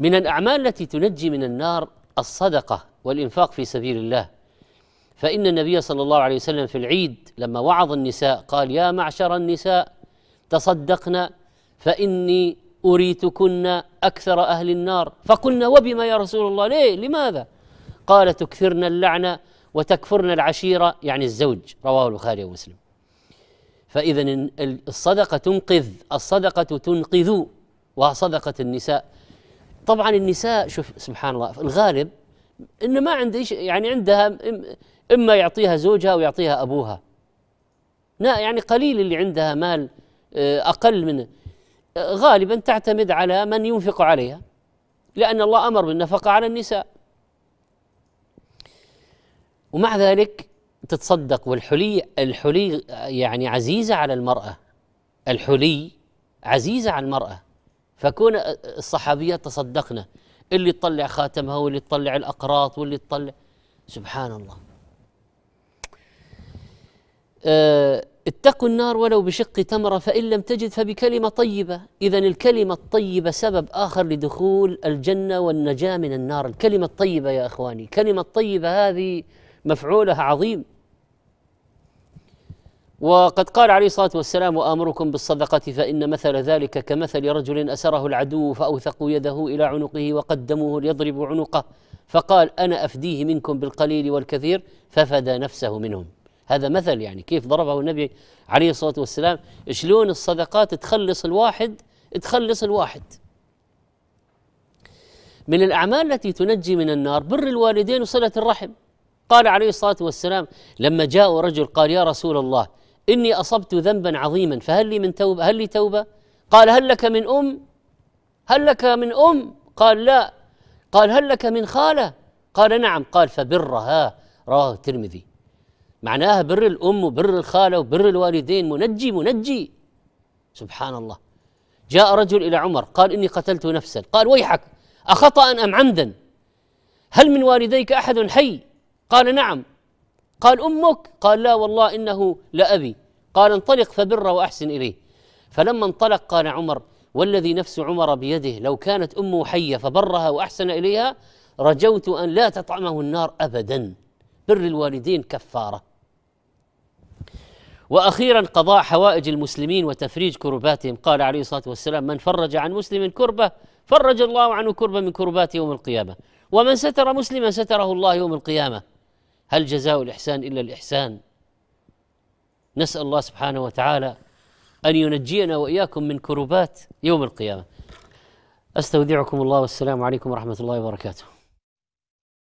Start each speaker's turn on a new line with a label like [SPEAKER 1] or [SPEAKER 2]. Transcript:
[SPEAKER 1] من الأعمال التي تنجي من النار الصدقة والإنفاق في سبيل الله فإن النبي صلى الله عليه وسلم في العيد لما وعظ النساء قال يا معشر النساء تصدقنا فإني أريتكن أكثر أهل النار فقلنا وبما يا رسول الله ليه لماذا قال تكثرن اللعنة وتكفرن العشيرة يعني الزوج رواه البخاري ومسلم فإذا الصدقة تنقذ الصدقة تنقذ وصدقة النساء طبعا النساء شوف سبحان الله الغالب انه ما عنده يعني عندها اما يعطيها زوجها او يعطيها ابوها لا يعني قليل اللي عندها مال آه، اقل من آه، غالبا تعتمد على من ينفق عليها لان الله امر بالنفقه على النساء ومع ذلك تتصدق والحلي الحلي يعني عزيزه على المراه الحلي عزيزه على المراه فكون الصحابيات تصدقنا اللي تطلع خاتمها واللي تطلع الأقراط واللي تطلع سبحان الله آه، اتقوا النار ولو بشق تمرة فإن لم تجد فبكلمة طيبة إذا الكلمة الطيبة سبب آخر لدخول الجنة والنجاة من النار الكلمة الطيبة يا أخواني كلمة طيبة هذه مفعولها عظيم وقد قال عليه الصلاة والسلام وآمركم بالصدقة فإن مثل ذلك كمثل رجل أسره العدو فأوثقوا يده إلى عنقه وقدموه ليضرب عنقه فقال أنا أفديه منكم بالقليل والكثير ففدى نفسه منهم هذا مثل يعني كيف ضربه النبي عليه الصلاة والسلام شلون الصدقات تخلص الواحد تخلص الواحد من الأعمال التي تنجي من النار بر الوالدين وصلة الرحم قال عليه الصلاة والسلام لما جاء رجل قال يا رسول الله إني أصبت ذنبا عظيما فهل لي من توبة هل لي توبة قال هل لك من أم هل لك من أم قال لا قال هل لك من خالة قال نعم قال فبرها رواه الترمذي معناها بر الأم وبر الخالة وبر الوالدين منجي منجي سبحان الله جاء رجل إلى عمر قال إني قتلت نفسا قال ويحك أخطأ أم عمدا هل من والديك أحد حي قال نعم قال امك قال لا والله انه لابي قال انطلق فبر واحسن اليه فلما انطلق قال عمر والذي نفس عمر بيده لو كانت امه حيه فبرها واحسن اليها رجوت ان لا تطعمه النار ابدا بر الوالدين كفاره واخيرا قضاء حوائج المسلمين وتفريج كرباتهم قال عليه الصلاه والسلام من فرج عن مسلم كربه فرج الله عنه كربه من كربات يوم القيامه ومن ستر مسلما ستره الله يوم القيامه هل جزاء الإحسان إلا الإحسان نسأل الله سبحانه وتعالى أن ينجينا وإياكم من كربات يوم القيامة أستودعكم الله والسلام عليكم ورحمة الله وبركاته